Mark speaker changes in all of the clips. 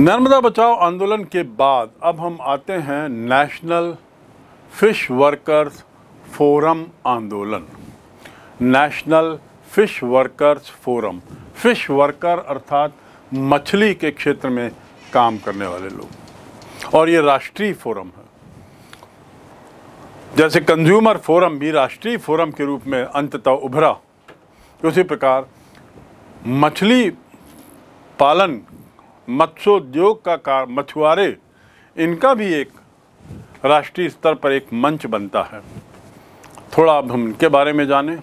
Speaker 1: नर्मदा बचाओ आंदोलन के बाद अब हम आते हैं नेशनल फ़िश वर्कर्स फोरम आंदोलन National Fish Workers Forum fish worker अर्थात मछली के क्षेत्र में काम करने वाले लोग और ये राष्ट्रीय फोरम है जैसे कंज्यूमर फोरम भी राष्ट्रीय फोरम के रूप में अंततः उभरा उसी प्रकार मछली पालन मत्स्योद्योग का कार मछुआरे इनका भी एक राष्ट्रीय स्तर पर एक मंच बनता है थोड़ा अब हम इनके बारे में जानें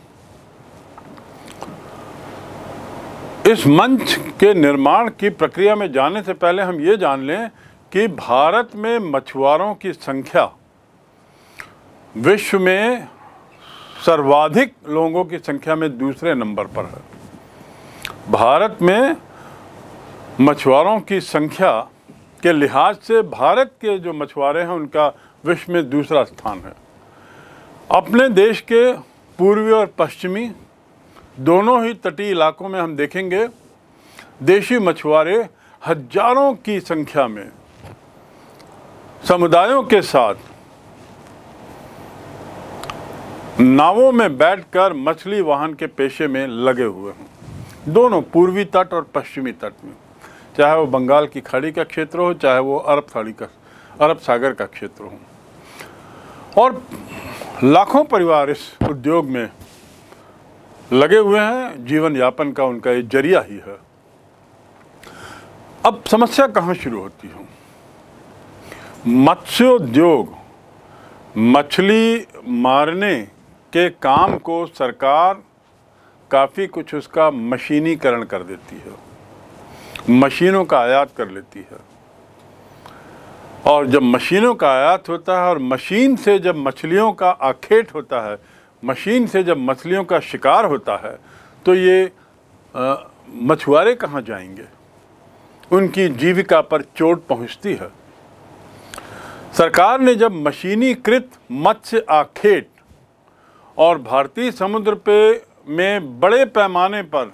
Speaker 1: इस मंच के निर्माण की प्रक्रिया में जाने से पहले हम ये जान लें कि भारत में मछुआरों की संख्या विश्व में सर्वाधिक लोगों की संख्या में दूसरे नंबर पर है भारत में मछुआरों की संख्या के लिहाज से भारत के जो मछुआरे हैं उनका विश्व में दूसरा स्थान है अपने देश के पूर्वी और पश्चिमी दोनों ही तटीय इलाकों में हम देखेंगे देशी मछुआरे हजारों की संख्या में समुदायों के साथ नावों में बैठकर मछली वाहन के पेशे में लगे हुए हैं दोनों पूर्वी तट और पश्चिमी तट में चाहे वो बंगाल की खाड़ी का क्षेत्र हो चाहे वो अरब खाड़ी का अरब सागर का क्षेत्र हो और लाखों परिवार इस उद्योग में लगे हुए हैं जीवन यापन का उनका ये जरिया ही है अब समस्या कहाँ शुरू होती है मत्स्योद्योग मछली मारने के काम को सरकार काफ़ी कुछ उसका मशीनीकरण कर देती है मशीनों का आयात कर लेती है और जब मशीनों का आयात होता है और मशीन से जब मछलियों का आखेट होता है मशीन से जब मछलियों का शिकार होता है तो ये मछुआरे कहाँ जाएंगे उनकी जीविका पर चोट पहुँचती है सरकार ने जब मशीनीकृत मत्स्य आखेट और भारतीय समुद्र पे में बड़े पैमाने पर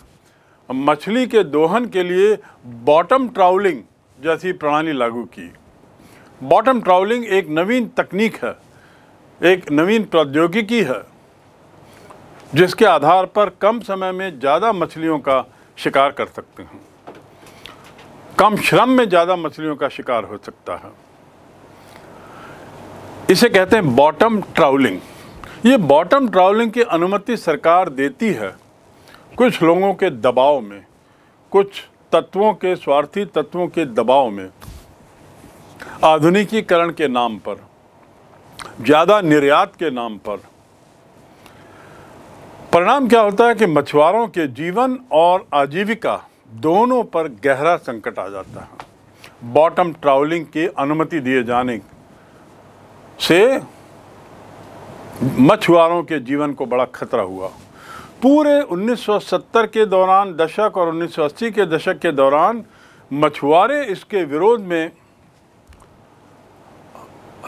Speaker 1: मछली के दोहन के लिए बॉटम ट्राउलिंग जैसी प्रणाली लागू की बॉटम ट्राउलिंग एक नवीन तकनीक है एक नवीन प्रौद्योगिकी है जिसके आधार पर कम समय में ज़्यादा मछलियों का शिकार कर सकते हैं कम श्रम में ज़्यादा मछलियों का शिकार हो सकता है इसे कहते हैं बॉटम ट्राउलिंग ये बॉटम ट्राउलिंग की अनुमति सरकार देती है कुछ लोगों के दबाव में कुछ तत्वों के स्वार्थी तत्वों के दबाव में आधुनिकीकरण के नाम पर ज़्यादा निर्यात के नाम पर परिणाम क्या होता है कि मछुआरों के जीवन और आजीविका दोनों पर गहरा संकट आ जाता है बॉटम ट्रावलिंग की अनुमति दिए जाने से मछुआरों के जीवन को बड़ा खतरा हुआ पूरे 1970 के दौरान दशक और 1980 के दशक के दौरान मछुआरे इसके विरोध में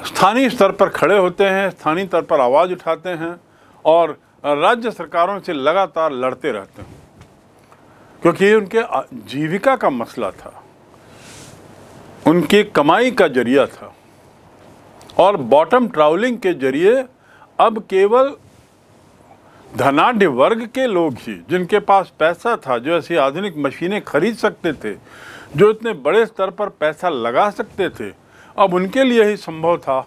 Speaker 1: स्थानीय स्तर पर खड़े होते हैं स्थानीय स्तर पर आवाज़ उठाते हैं और राज्य सरकारों से लगातार लड़ते रहते हैं क्योंकि ये उनके जीविका का मसला था उनकी कमाई का जरिया था और बॉटम ट्रावलिंग के जरिए अब केवल धनाढ़ वर्ग के लोग ही जिनके पास पैसा था जो ऐसी आधुनिक मशीनें खरीद सकते थे जो इतने बड़े स्तर पर पैसा लगा सकते थे अब उनके लिए ही संभव था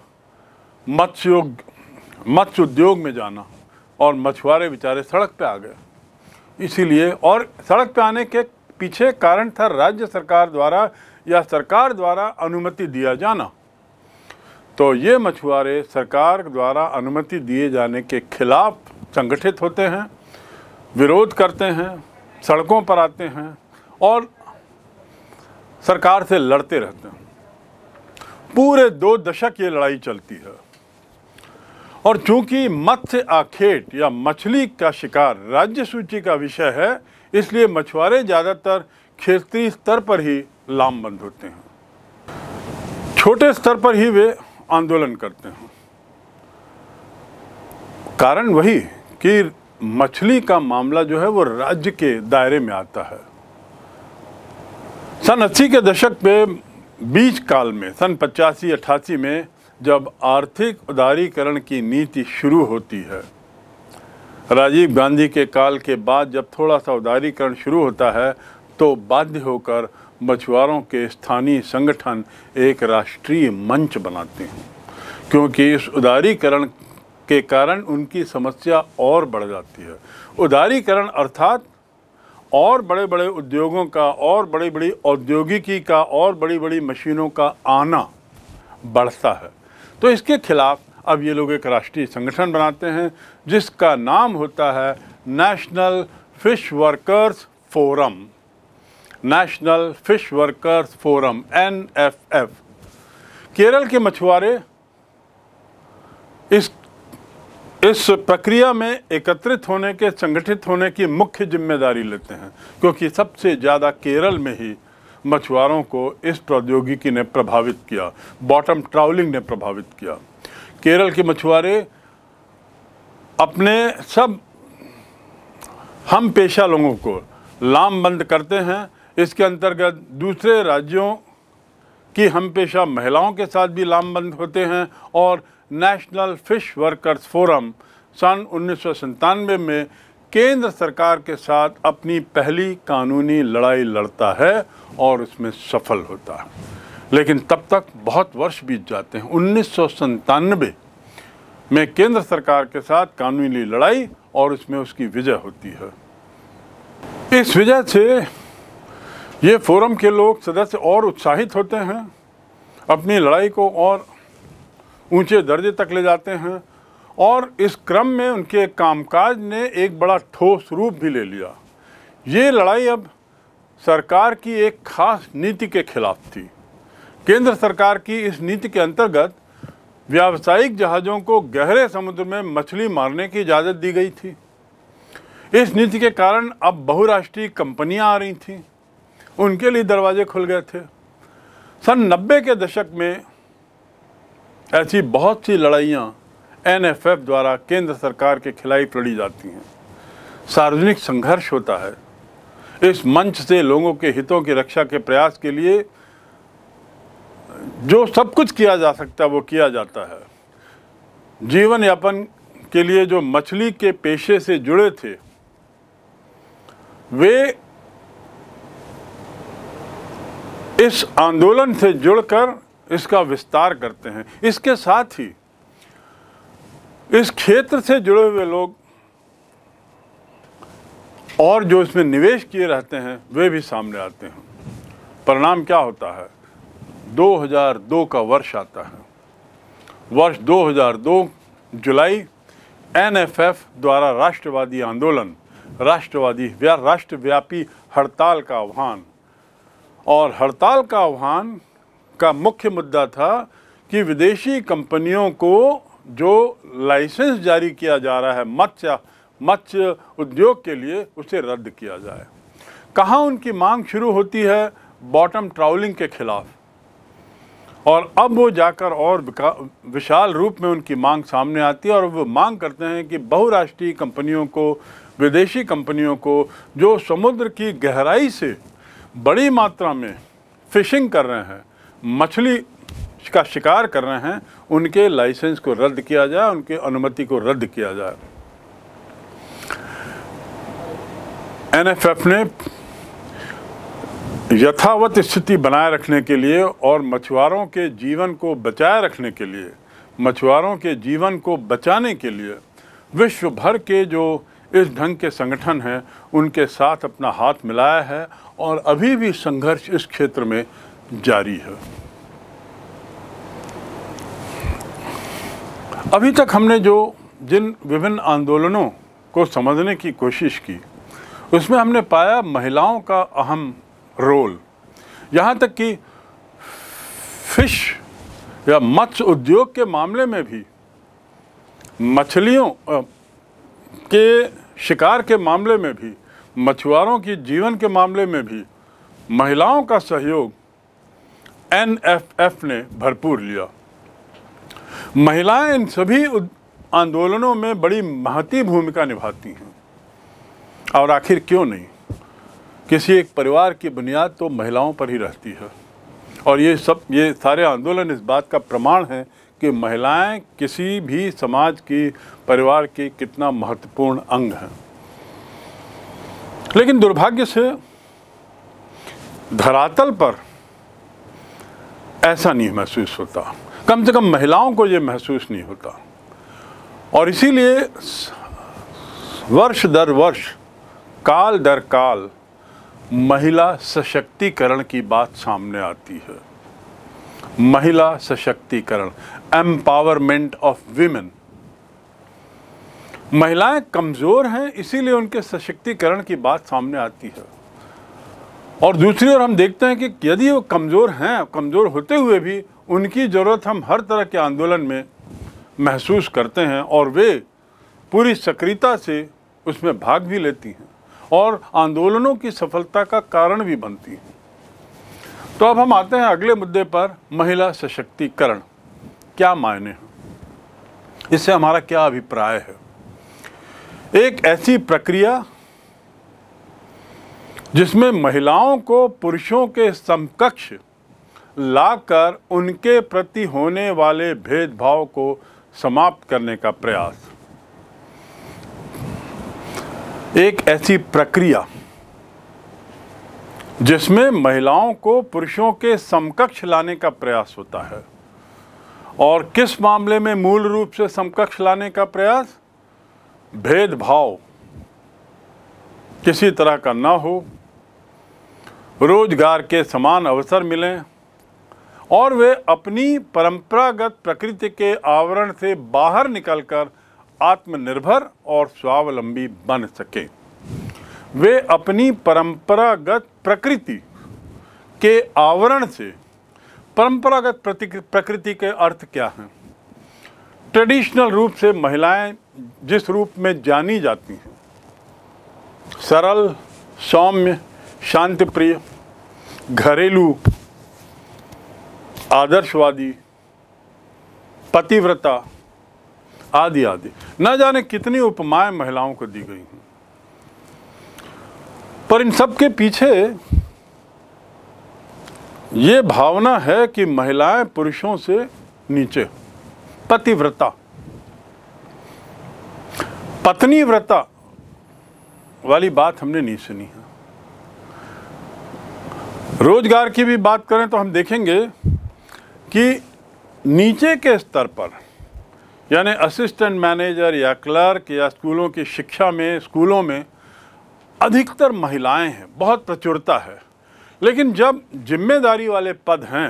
Speaker 1: मत्स्योग मत्स्य उद्योग में जाना और मछुआरे बेचारे सड़क पर आ गए इसीलिए और सड़क पर आने के पीछे कारण था राज्य सरकार द्वारा या सरकार द्वारा अनुमति दिया जाना तो ये मछुआरे सरकार द्वारा अनुमति दिए जाने के खिलाफ़ संगठित होते हैं विरोध करते हैं सड़कों पर आते हैं और सरकार से लड़ते रहते हैं पूरे दो दशक ये लड़ाई चलती है और चूंकि मत्स्य आखेट या मछली का शिकार राज्य सूची का विषय है इसलिए मछुआरे ज़्यादातर क्षेत्रीय स्तर पर ही लामबंद होते हैं छोटे स्तर पर ही वे आंदोलन करते हैं कारण वही है कि मछली का मामला जो है वो राज्य के दायरे में आता है सन अस्सी के दशक में बीच काल में सन पचासी अट्ठासी में जब आर्थिक उदारीकरण की नीति शुरू होती है राजीव गांधी के काल के बाद जब थोड़ा सा उदारीकरण शुरू होता है तो बाध्य होकर मछुआरों के स्थानीय संगठन एक राष्ट्रीय मंच बनाते हैं क्योंकि इस उदारीकरण के कारण उनकी समस्या और बढ़ जाती है उदारीकरण अर्थात और बड़े बड़े उद्योगों का और बड़ी बड़ी औद्योगिकी का और बड़ी बड़ी मशीनों का आना बढ़ता है तो इसके खिलाफ अब ये लोग एक राष्ट्रीय संगठन बनाते हैं जिसका नाम होता है National Fish Workers Forum National Fish Workers Forum N F F Kerala के मछुआरे इस इस प्रक्रिया में एकत्रित होने के संगठित होने की मुख्य जिम्मेदारी लेते हैं क्योंकि सबसे ज़्यादा केरल में ही मछुआरों को इस प्रौद्योगिकी ने प्रभावित किया बॉटम ट्रावलिंग ने प्रभावित किया केरल के मछुआरे अपने सब हम पेशा लोगों को लामबंद करते हैं इसके अंतर्गत दूसरे राज्यों की हम पेशा महिलाओं के साथ भी लामबंद होते हैं और नेशनल फिश वर्कर्स फोरम सन उन्नीस में केंद्र सरकार के साथ अपनी पहली कानूनी लड़ाई लड़ता है और उसमें सफल होता है लेकिन तब तक बहुत वर्ष बीत जाते हैं उन्नीस में केंद्र सरकार के साथ कानूनी लड़ाई और उसमें उसकी विजय होती है इस विजय से ये फोरम के लोग सदस्य और उत्साहित होते हैं अपनी लड़ाई को और ऊंचे दर्जे तक ले जाते हैं और इस क्रम में उनके कामकाज ने एक बड़ा ठोस रूप भी ले लिया ये लड़ाई अब सरकार की एक खास नीति के खिलाफ थी केंद्र सरकार की इस नीति के अंतर्गत व्यावसायिक जहाज़ों को गहरे समुद्र में मछली मारने की इजाज़त दी गई थी इस नीति के कारण अब बहुराष्ट्रीय कंपनियां आ रही थीं उनके लिए दरवाजे खुल गए थे सन नब्बे के दशक में ऐसी बहुत सी लड़ाइयाँ एनएफएफ द्वारा केंद्र सरकार के खिलाफ लड़ी जाती हैं सार्वजनिक संघर्ष होता है इस मंच से लोगों के हितों की रक्षा के प्रयास के लिए जो सब कुछ किया जा सकता है वो किया जाता है जीवन यापन के लिए जो मछली के पेशे से जुड़े थे वे इस आंदोलन से जुड़कर इसका विस्तार करते हैं इसके साथ ही इस क्षेत्र से जुड़े हुए लोग और जो इसमें निवेश किए रहते हैं वे भी सामने आते हैं परिणाम क्या होता है 2002 का वर्ष आता है वर्ष 2002 जुलाई एनएफएफ द्वारा राष्ट्रवादी आंदोलन राष्ट्रवादी राष्ट्रव्यापी हड़ताल का आह्वान और हड़ताल का आह्वान का मुख्य मुद्दा था कि विदेशी कंपनियों को जो लाइसेंस जारी किया जा रहा है मत्स्य मत्स्य उद्योग के लिए उसे रद्द किया जाए कहाँ उनकी मांग शुरू होती है बॉटम ट्रावलिंग के खिलाफ और अब वो जाकर और विशाल रूप में उनकी मांग सामने आती है और वो मांग करते हैं कि बहुराष्ट्रीय कंपनियों को विदेशी कंपनियों को जो समुद्र की गहराई से बड़ी मात्रा में फिशिंग कर रहे हैं मछली का शिकार कर रहे हैं उनके लाइसेंस को रद्द किया जाए उनके अनुमति को रद्द किया जाए एनएफएफ ने यथावत स्थिति बनाए रखने के लिए और मछुआरों के जीवन को बचाए रखने के लिए मछुआरों के जीवन को बचाने के लिए विश्व भर के जो इस ढंग के संगठन हैं उनके साथ अपना हाथ मिलाया है और अभी भी संघर्ष इस क्षेत्र में जारी है अभी तक हमने जो जिन विभिन्न आंदोलनों को समझने की कोशिश की उसमें हमने पाया महिलाओं का अहम रोल यहाँ तक कि फिश या मत्स्य उद्योग के मामले में भी मछलियों के शिकार के मामले में भी मछुआरों की जीवन के मामले में भी महिलाओं का सहयोग एनएफएफ ने भरपूर लिया महिलाएं इन सभी आंदोलनों में बड़ी महती भूमिका निभाती हैं और आखिर क्यों नहीं किसी एक परिवार की बुनियाद तो महिलाओं पर ही रहती है और ये सब ये सारे आंदोलन इस बात का प्रमाण है कि महिलाएं किसी भी समाज की परिवार की कितना महत्वपूर्ण अंग हैं लेकिन दुर्भाग्य से धरातल पर ऐसा नहीं महसूस होता कम से कम महिलाओं को ये महसूस नहीं होता और इसीलिए वर्ष दर वर्ष काल दर काल महिला सशक्तिकरण की बात सामने आती है महिला सशक्तिकरण एम्पावरमेंट ऑफ वीमेन महिलाएं कमज़ोर हैं इसीलिए उनके सशक्तिकरण की बात सामने आती है और दूसरी ओर हम देखते हैं कि यदि वो कमज़ोर हैं कमज़ोर होते हुए भी उनकी ज़रूरत हम हर तरह के आंदोलन में महसूस करते हैं और वे पूरी सक्रियता से उसमें भाग भी लेती हैं और आंदोलनों की सफलता का कारण भी बनती हैं तो अब हम आते हैं अगले मुद्दे पर महिला सशक्तिकरण क्या मायने हैं इससे हमारा क्या अभिप्राय है एक ऐसी प्रक्रिया जिसमें महिलाओं को पुरुषों के समकक्ष लाकर उनके प्रति होने वाले भेदभाव को समाप्त करने का प्रयास एक ऐसी प्रक्रिया जिसमें महिलाओं को पुरुषों के समकक्ष लाने का प्रयास होता है और किस मामले में मूल रूप से समकक्ष लाने का प्रयास भेदभाव किसी तरह का ना हो रोजगार के समान अवसर मिलें और वे अपनी परंपरागत प्रकृति के आवरण से बाहर निकलकर आत्मनिर्भर और स्वावलंबी बन सकें वे अपनी परंपरागत प्रकृति के आवरण से परंपरागत प्रकृति के अर्थ क्या हैं ट्रेडिशनल रूप से महिलाएं जिस रूप में जानी जाती हैं सरल सौम्य शांति प्रिय घरेलू आदर्शवादी पतिव्रता आदि आदि न जाने कितनी उपमाएं महिलाओं को दी गई हैं पर इन सब के पीछे ये भावना है कि महिलाएं पुरुषों से नीचे पतिव्रता पत्नी व्रता वाली बात हमने नहीं सुनी है रोजगार की भी बात करें तो हम देखेंगे कि नीचे के स्तर पर यानी असिस्टेंट मैनेजर या क्लर्क या स्कूलों की शिक्षा में स्कूलों में अधिकतर महिलाएं हैं बहुत प्रचुरता है लेकिन जब जिम्मेदारी वाले पद हैं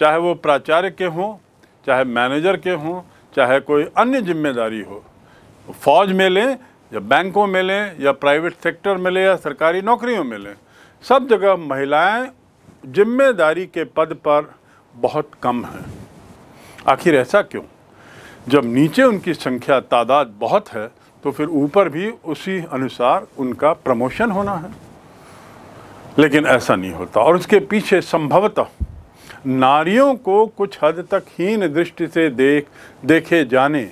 Speaker 1: चाहे वो प्राचार्य के हों चाहे मैनेजर के हों चाहे कोई अन्य जिम्मेदारी हो फौज में लें या बैंकों में लें या प्राइवेट सेक्टर में लें या सरकारी नौकरियों में लें सब जगह महिलाएं जिम्मेदारी के पद पर बहुत कम हैं आखिर ऐसा क्यों जब नीचे उनकी संख्या तादाद बहुत है तो फिर ऊपर भी उसी अनुसार उनका प्रमोशन होना है लेकिन ऐसा नहीं होता और उसके पीछे संभवतः नारियों को कुछ हद तक हीन दृष्टि से देख देखे जाने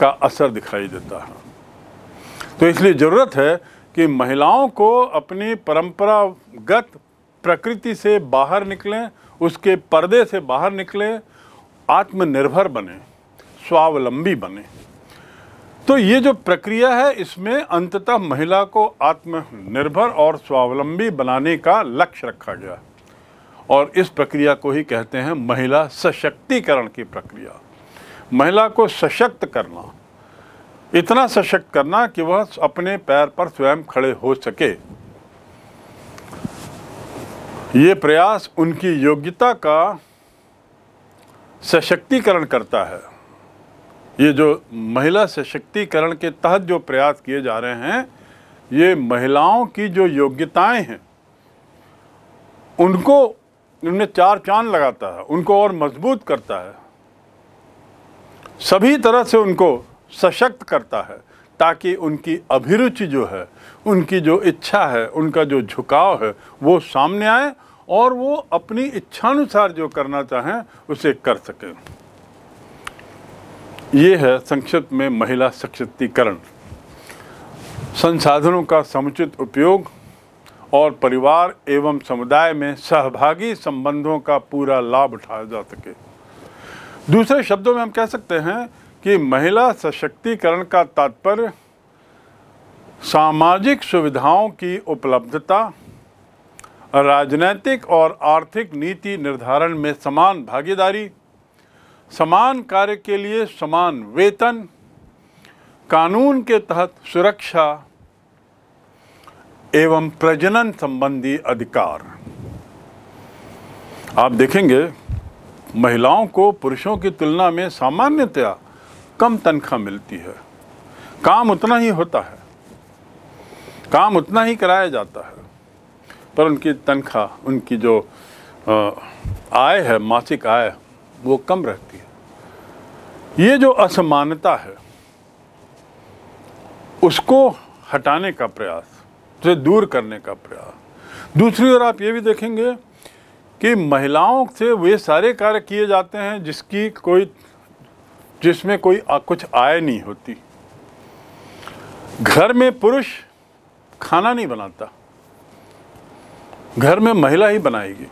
Speaker 1: का असर दिखाई देता है तो इसलिए ज़रूरत है कि महिलाओं को अपनी परंपरागत प्रकृति से बाहर निकलें उसके पर्दे से बाहर निकलें आत्मनिर्भर बने स्वावलंबी बने तो ये जो प्रक्रिया है इसमें अंततः महिला को आत्मनिर्भर और स्वावलंबी बनाने का लक्ष्य रखा गया और इस प्रक्रिया को ही कहते हैं महिला सशक्तिकरण की प्रक्रिया महिला को सशक्त करना इतना सशक्त करना कि वह अपने पैर पर स्वयं खड़े हो सके ये प्रयास उनकी योग्यता का सशक्तिकरण करता है ये जो महिला सशक्तिकरण के तहत जो प्रयास किए जा रहे हैं ये महिलाओं की जो योग्यताएं हैं उनको उनमें चार चांद लगाता है उनको और मजबूत करता है सभी तरह से उनको सशक्त करता है ताकि उनकी अभिरुचि जो है उनकी जो इच्छा है उनका जो झुकाव है वो सामने आए और वो अपनी इच्छानुसार जो करना चाहें उसे कर सकें ये है संक्षिप्त में महिला सशक्तिकरण संसाधनों का समुचित उपयोग और परिवार एवं समुदाय में सहभागी संबंधों का पूरा लाभ उठाया जा सके दूसरे शब्दों में हम कह सकते हैं कि महिला सशक्तिकरण का तात्पर्य सामाजिक सुविधाओं की उपलब्धता राजनैतिक और आर्थिक नीति निर्धारण में समान भागीदारी समान कार्य के लिए समान वेतन कानून के तहत सुरक्षा एवं प्रजनन संबंधी अधिकार आप देखेंगे महिलाओं को पुरुषों की तुलना में सामान्यतया कम तनख्वाह मिलती है काम उतना ही होता है काम उतना ही कराया जाता है पर उनकी तनख्वाह उनकी जो आय है मासिक आय वो कम रहती है ये जो असमानता है उसको हटाने का प्रयास उसे दूर करने का प्रयास दूसरी ओर आप ये भी देखेंगे कि महिलाओं से वे सारे कार्य किए जाते हैं जिसकी कोई जिसमें कोई कुछ आय नहीं होती घर में पुरुष खाना नहीं बनाता घर में महिला ही बनाएगी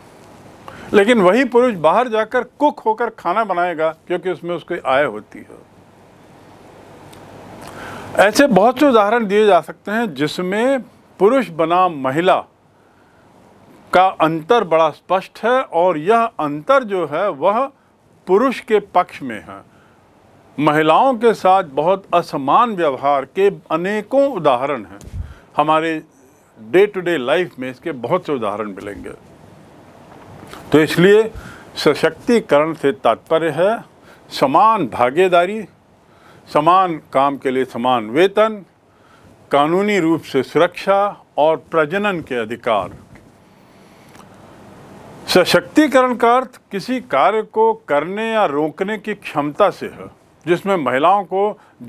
Speaker 1: लेकिन वही पुरुष बाहर जाकर कुक होकर खाना बनाएगा क्योंकि उसमें उसकी आय होती है ऐसे बहुत से उदाहरण दिए जा सकते हैं जिसमें पुरुष बनाम महिला का अंतर बड़ा स्पष्ट है और यह अंतर जो है वह पुरुष के पक्ष में है महिलाओं के साथ बहुत असमान व्यवहार के अनेकों उदाहरण हैं हमारे डे टू डे लाइफ में इसके बहुत से उदाहरण मिलेंगे तो इसलिए सशक्तिकरण से तात्पर्य है समान भागीदारी समान काम के लिए समान वेतन कानूनी रूप से सुरक्षा और प्रजनन के अधिकार सशक्तिकरण का अर्थ किसी कार्य को करने या रोकने की क्षमता से है जिसमें महिलाओं को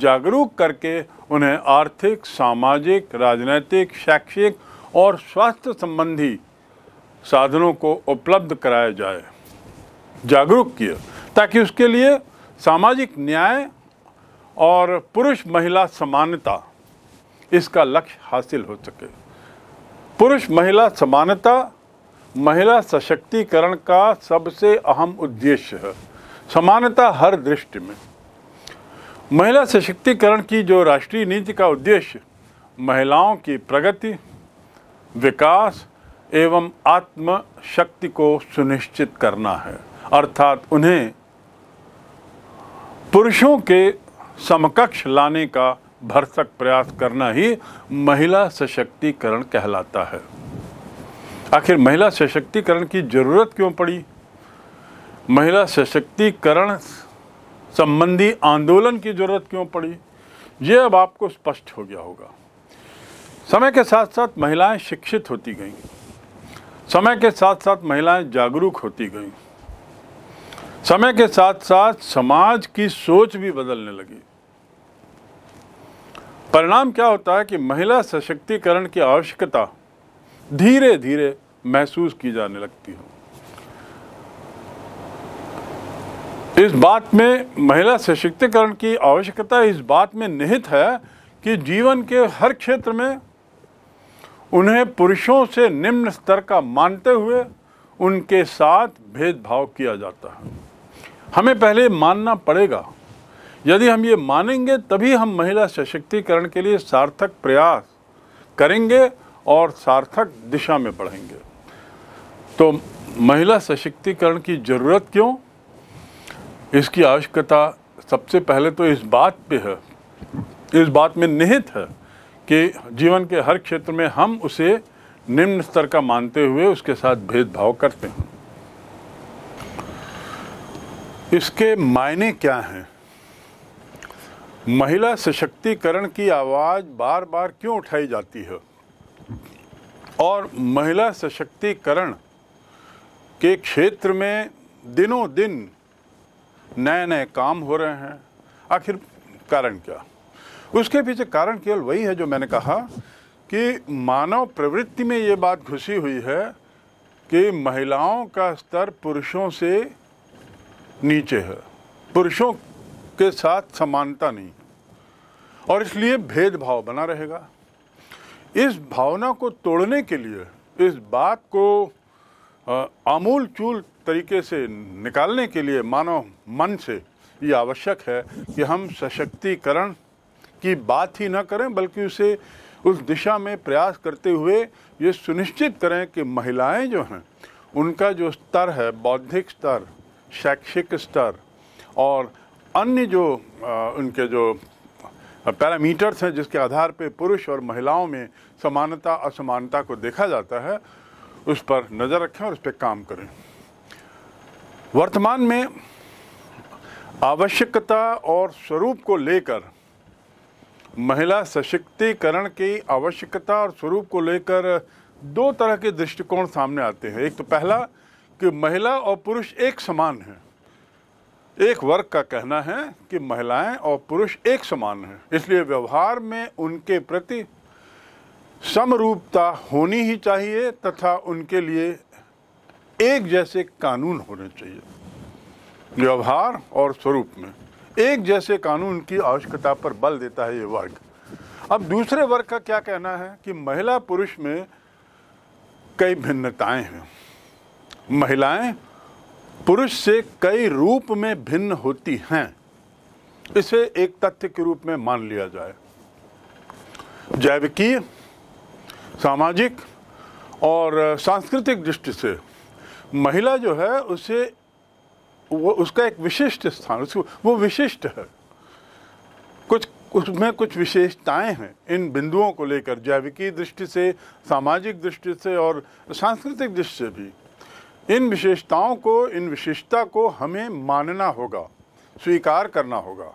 Speaker 1: जागरूक करके उन्हें आर्थिक सामाजिक राजनीतिक शैक्षिक और स्वास्थ्य संबंधी साधनों को उपलब्ध कराया जाए जागरूक किया ताकि उसके लिए सामाजिक न्याय और पुरुष महिला समानता इसका लक्ष्य हासिल हो सके पुरुष महिला समानता महिला सशक्तिकरण का सबसे अहम उद्देश्य है समानता हर दृष्टि में महिला सशक्तिकरण की जो राष्ट्रीय नीति का उद्देश्य महिलाओं की प्रगति विकास एवं आत्म शक्ति को सुनिश्चित करना है अर्थात उन्हें पुरुषों के समकक्ष लाने का भरसक प्रयास करना ही महिला सशक्तिकरण कहलाता है आखिर महिला सशक्तिकरण की ज़रूरत क्यों पड़ी महिला सशक्तिकरण संबंधी आंदोलन की ज़रूरत क्यों पड़ी ये अब आपको स्पष्ट हो गया होगा समय के साथ साथ महिलाएं शिक्षित होती गईं समय के साथ साथ महिलाएं जागरूक होती गईं समय के साथ साथ समाज की सोच भी बदलने लगी परिणाम क्या होता है कि महिला सशक्तिकरण की आवश्यकता धीरे धीरे महसूस की जाने लगती है इस बात में महिला सशक्तिकरण की आवश्यकता इस बात में निहित है कि जीवन के हर क्षेत्र में उन्हें पुरुषों से निम्न स्तर का मानते हुए उनके साथ भेदभाव किया जाता है हमें पहले मानना पड़ेगा यदि हम ये मानेंगे तभी हम महिला सशक्तिकरण के लिए सार्थक प्रयास करेंगे और सार्थक दिशा में बढ़ेंगे तो महिला सशक्तिकरण की ज़रूरत क्यों इसकी आवश्यकता सबसे पहले तो इस बात पे है इस बात में निहित है कि जीवन के हर क्षेत्र में हम उसे निम्न स्तर का मानते हुए उसके साथ भेदभाव करते हैं इसके मायने क्या हैं महिला सशक्तिकरण की आवाज़ बार बार क्यों उठाई जाती है और महिला सशक्तिकरण के क्षेत्र में दिनों दिन नए नए काम हो रहे हैं आखिर कारण क्या उसके पीछे कारण केवल वही है जो मैंने कहा कि मानव प्रवृत्ति में ये बात घुसी हुई है कि महिलाओं का स्तर पुरुषों से नीचे है पुरुषों के साथ समानता नहीं और इसलिए भेदभाव बना रहेगा इस भावना को तोड़ने के लिए इस बात को आमूल चूल तरीके से निकालने के लिए मानव मन से ये आवश्यक है कि हम सशक्तिकरण की बात ही ना करें बल्कि उसे उस दिशा में प्रयास करते हुए ये सुनिश्चित करें कि महिलाएं जो हैं उनका जो स्तर है बौद्धिक स्तर शैक्षिक स्तर और अन्य जो आ, उनके जो पैरामीटर्स हैं जिसके आधार पर पुरुष और महिलाओं में समानता असमानता को देखा जाता है उस पर नज़र रखें और उस पर काम करें वर्तमान में आवश्यकता और स्वरूप को लेकर महिला सशक्तिकरण की आवश्यकता और स्वरूप को लेकर दो तरह के दृष्टिकोण सामने आते हैं एक तो पहला कि महिला और पुरुष एक समान हैं एक वर्ग का कहना है कि महिलाएं और पुरुष एक समान हैं इसलिए व्यवहार में उनके प्रति समरूपता होनी ही चाहिए तथा उनके लिए एक जैसे कानून होने चाहिए व्यवहार और स्वरूप में एक जैसे कानून की आवश्यकता पर बल देता है ये वर्ग अब दूसरे वर्ग का क्या कहना है कि महिला पुरुष में कई भिन्नताएं हैं महिलाएं पुरुष से कई रूप में भिन्न होती हैं इसे एक तथ्य के रूप में मान लिया जाए जैविकीय सामाजिक और सांस्कृतिक दृष्टि से महिला जो है उसे वो उसका एक विशिष्ट स्थान उसको वो विशिष्ट है कुछ उसमें कुछ विशेषताएं हैं इन बिंदुओं को लेकर जैविकी दृष्टि से सामाजिक दृष्टि से और सांस्कृतिक दृष्टि से भी इन विशेषताओं को इन विशेषता को हमें मानना होगा स्वीकार करना होगा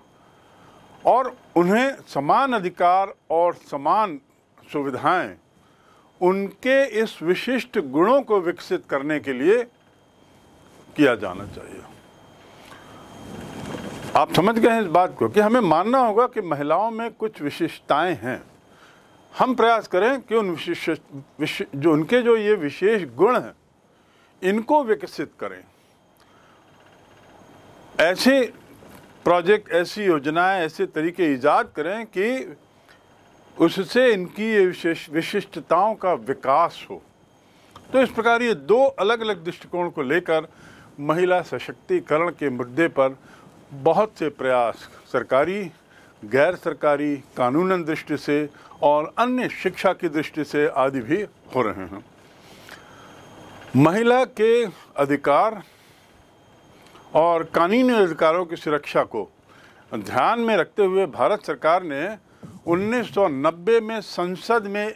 Speaker 1: और उन्हें समान अधिकार और समान सुविधाएं उनके इस विशिष्ट गुणों को विकसित करने के लिए किया जाना चाहिए आप समझ गए हैं इस बात को कि हमें मानना होगा कि महिलाओं में कुछ विशेषताएं हैं हम प्रयास करें कि उन विशेष जो उनके जो ये विशेष गुण हैं इनको विकसित करें ऐसे प्रोजेक्ट ऐसी योजनाएं ऐसे तरीके ईजाद करें कि उससे इनकी ये विशिष्टताओं का विकास हो तो इस प्रकार ये दो अलग अलग दृष्टिकोण को लेकर महिला सशक्तिकरण के मुद्दे पर बहुत से प्रयास सरकारी गैर सरकारी कानूनन दृष्टि से और अन्य शिक्षा की दृष्टि से आदि भी हो रहे हैं महिला के अधिकार और कानूनी अधिकारों की सुरक्षा को ध्यान में रखते हुए भारत सरकार ने 1990 में संसद में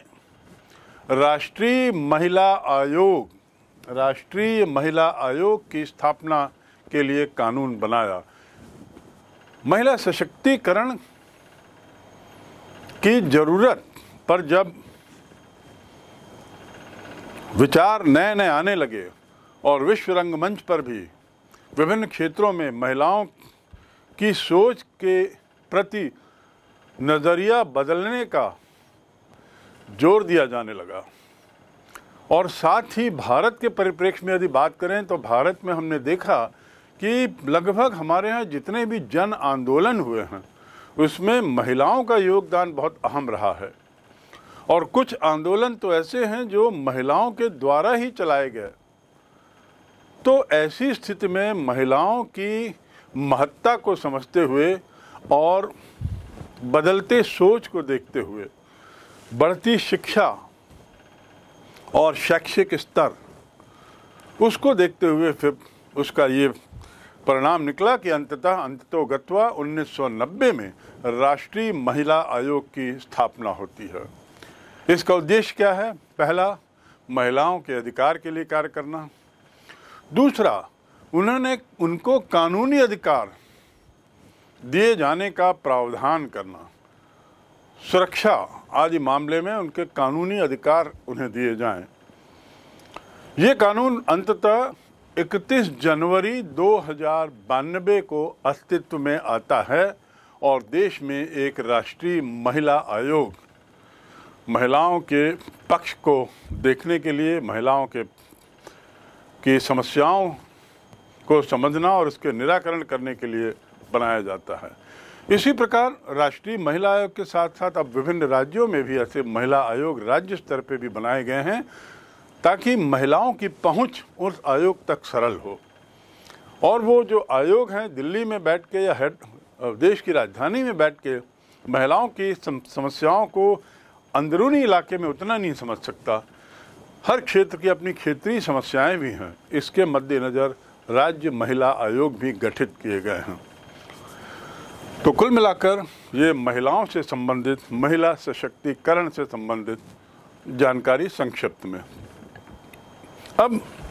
Speaker 1: राष्ट्रीय महिला आयोग राष्ट्रीय महिला आयोग की स्थापना के लिए कानून बनाया महिला सशक्तिकरण की ज़रूरत पर जब विचार नए नए आने लगे और विश्व रंगमंच पर भी विभिन्न क्षेत्रों में महिलाओं की सोच के प्रति नज़रिया बदलने का जोर दिया जाने लगा और साथ ही भारत के परिप्रेक्ष्य में यदि बात करें तो भारत में हमने देखा कि लगभग हमारे यहाँ जितने भी जन आंदोलन हुए हैं उसमें महिलाओं का योगदान बहुत अहम रहा है और कुछ आंदोलन तो ऐसे हैं जो महिलाओं के द्वारा ही चलाए गए तो ऐसी स्थिति में महिलाओं की महत्ता को समझते हुए और बदलते सोच को देखते हुए बढ़ती शिक्षा और शैक्षिक स्तर उसको देखते हुए फिर उसका ये परिणाम निकला कि अंततः अंततो गत्वा 1990 में राष्ट्रीय महिला आयोग की स्थापना होती है इसका उद्देश्य क्या है पहला महिलाओं के अधिकार के लिए कार्य करना दूसरा उन्होंने उनको कानूनी अधिकार दिए जाने का प्रावधान करना सुरक्षा आदि मामले में उनके कानूनी अधिकार उन्हें दिए जाएं। ये कानून अंततः 31 जनवरी दो हजार को अस्तित्व में आता है और देश में एक राष्ट्रीय महिला आयोग महिलाओं के पक्ष को देखने के लिए महिलाओं के की समस्याओं को समझना और उसके निराकरण करने के लिए बनाया जाता है इसी प्रकार राष्ट्रीय महिला आयोग के साथ साथ अब विभिन्न राज्यों में भी ऐसे महिला आयोग राज्य स्तर पर भी बनाए गए हैं ताकि महिलाओं की पहुंच उस आयोग तक सरल हो और वो जो आयोग हैं दिल्ली में बैठ के या हेड देश की राजधानी में बैठ के महिलाओं की समस्याओं को अंदरूनी इलाके में उतना नहीं समझ सकता हर क्षेत्र की अपनी क्षेत्रीय समस्याएं भी हैं इसके मद्देनज़र राज्य महिला आयोग भी गठित किए गए हैं तो कुल मिलाकर ये महिलाओं से संबंधित महिला सशक्तिकरण से संबंधित जानकारी संक्षिप्त में अब